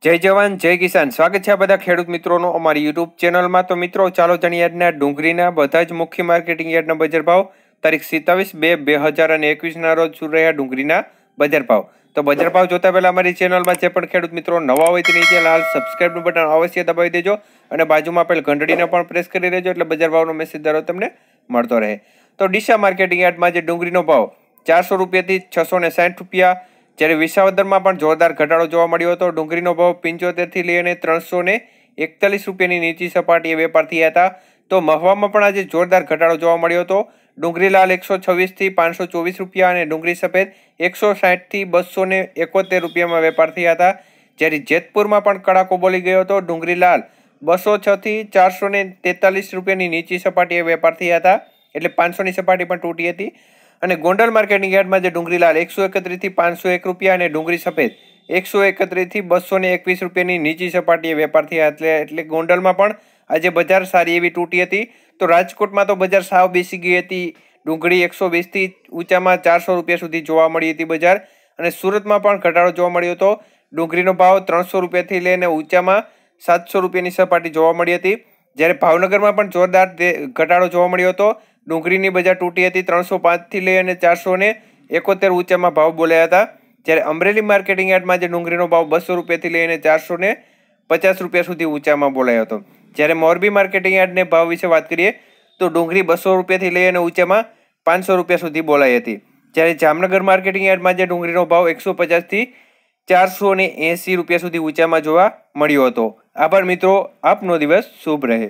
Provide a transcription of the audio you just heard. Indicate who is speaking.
Speaker 1: જય જવાન જય કિસાન સ્વાગત છે બધા ખેડૂત મિત્રોનો અમારી યુટ્યુબ ચેનલમાં તો મિત્રો ચાલો જાણીએ આજના ડુંગળીના બધા જ મુખ્ય માર્કેટિંગ યાર્ડના બજાર ભાવ તારીખ સિત્તાવીસ બે બે હજાર અને એકવીસના રોજ શું રહ્યા ડુંગળીના બજાર ભાવ તો બજાર ભાવ જોતા પહેલાં અમારી ચેનલમાં જે પણ ખેડૂત મિત્રો નવા હોય તે નીચે લાલ સબસ્ક્રાઈબનું બટન અવશ્ય દબાવી દેજો અને બાજુમાં આપેલ ઘંટડીને પણ પ્રેસ કરી દેજો એટલે બજાર ભાવનો મેસેજ દરો તમને મળતો રહે તો ડીશા માર્કેટિંગ યાર્ડમાં જે ડુંગળીનો ભાવ ચારસો રૂપિયાથી છસો ને સાઠ રૂપિયા જ્યારે વિસાવદરમાં પણ જોરદાર ઘટાડો જોવા મળ્યો હતો ડુંગળીનો ભાવ પંચોતેરથી લઈને ત્રણસો ને એકતાલીસ રૂપિયાની નીચી સપાટીએ વેપાર થયા હતા તો મહવામાં પણ આજે જોરદાર ઘટાડો જોવા મળ્યો હતો ડુંગળી લાલ એકસો છવ્વીસથી પાંચસો ચોવીસ રૂપિયા અને ડુંગળી સફેદ એકસો સાઠથી બસો ને એકોતેર રૂપિયામાં વેપાર થયા હતા જ્યારે જેતપુરમાં પણ કડાકો બોલી ગયો હતો ડુંગળી લાલ બસો છથી ચારસો ને તેતાલીસ રૂપિયાની નીચી સપાટીએ વેપાર થયા હતા એટલે પાંચસોની સપાટી પણ તૂટી હતી અને ગોંડલ માર્કેટની યાર્ડમાં જે ડુંગળી લાલ એકસો એકત્રીસથી પાંચસો એક રૂપિયા અને ડુંગળી સફેદ એકસો એકત્રીસથી બસો ને એકવીસ રૂપિયાની નીચી સપાટીએ વેપાર થયા એટલે એટલે ગોંડલમાં પણ આજે બજાર સારી એવી તૂટી હતી તો રાજકોટમાં તો બજાર સાવ બેસી ગઈ હતી ડુંગળી એકસો વીસથી ઊંચામાં ચારસો રૂપિયા સુધી જોવા મળી હતી બજાર અને સુરતમાં પણ ઘટાડો જોવા મળ્યો હતો ડુંગળીનો ભાવ ત્રણસો રૂપિયાથી લઈને ઊંચામાં સાતસો રૂપિયાની સપાટી જોવા મળી હતી જ્યારે ભાવનગરમાં પણ જોરદાર ઘટાડો જોવા મળ્યો હતો ડુંગળીની બજાર તૂટી હતી ત્રણસો પાંચથી લઈ અને ચારસો ને એકોતેર ઊંચામાં ભાવ બોલાયા હતા જ્યારે અમરેલી માર્કેટિંગ યાર્ડમાં જે ડુંગળીનો ભાવ બસો રૂપિયાથી લઈને ચારસો ને પચાસ રૂપિયા સુધી ઊંચામાં બોલાયો હતો જ્યારે મોરબી માર્કેટિંગ યાર્ડને ભાવ વિશે વાત કરીએ તો ડુંગળી બસો રૂપિયાથી લઈ અને ઊંચામાં પાંચસો રૂપિયા સુધી બોલાઈ હતી જ્યારે જામનગર માર્કેટિંગ યાર્ડમાં જે ડુંગળીનો ભાવ એકસો પચાસથી ચારસો ને એંસી રૂપિયા સુધી ઊંચામાં જોવા મળ્યો હતો આભાર મિત્રો આપનો દિવસ શુભ રહે